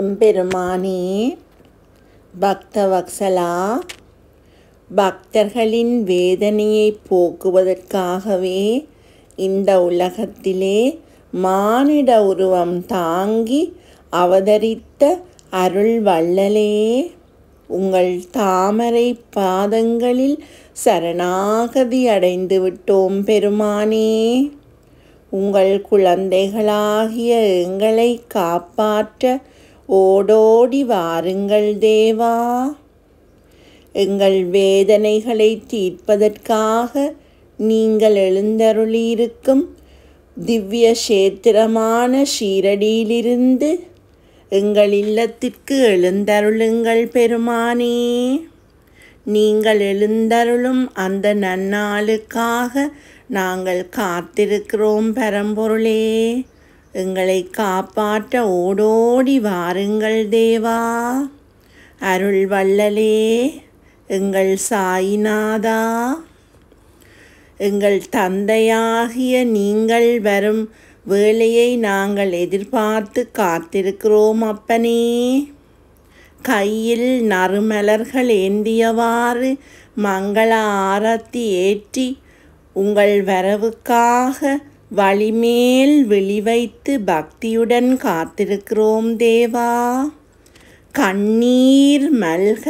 எம்பெருமானே பக்தவக்சலா பக்தர்களின் வேதனையை போக்குவதற்காகவே இந்த உலகத்திலே மானிட உருவம் தாங்கி அவதரித்த அருள் வள்ளலே உங்கள் தாமரை பாதங்களில் சரணாகதி அடைந்து விட்டோம் பெருமானே உங்கள் குழந்தைகளாகிய எங்களை காப்பாற்ற ஓடோடி வாருங்கள் தேவா எங்கள் வேதனைகளை தீர்ப்பதற்காக நீங்கள் எழுந்தருளியிருக்கும் திவ்ய சேத்திரமான ஷீரடியிலிருந்து எங்கள் இல்லத்திற்கு எழுந்தருளுங்கள் பெருமானே நீங்கள் எழுந்தருளும் அந்த நன்னாளுக்காக நாங்கள் காத்திருக்கிறோம் பரம்பொருளே எங்களை காப்பாற்ற ஓடோடி வாருங்கள் தேவா அருள் வள்ளலே எங்கள் சாயிநாதா எங்கள் தந்தையாகிய நீங்கள் வரும் வேலையை நாங்கள் எதிர்பார்த்து காத்திருக்கிறோம் அப்பனே கையில் நறுமலர்கள் ஏந்தியவாறு மங்கள ஆரத்தி ஏற்றி உங்கள் வரவுக்காக வழிமேல் விழிவைத்து பக்தியுடன் காத்திருக்கிறோம் தேவா கண்ணீர் மல்க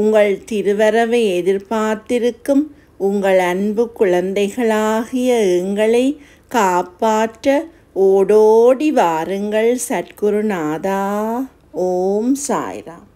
உங்கள் திருவரவை எதிர்பார்த்திருக்கும் உங்கள் அன்பு குழந்தைகளாகிய எங்களை காப்பாற்ற ஓடோடி வாருங்கள் சத்குருநாதா ஓம் சாய்ராம்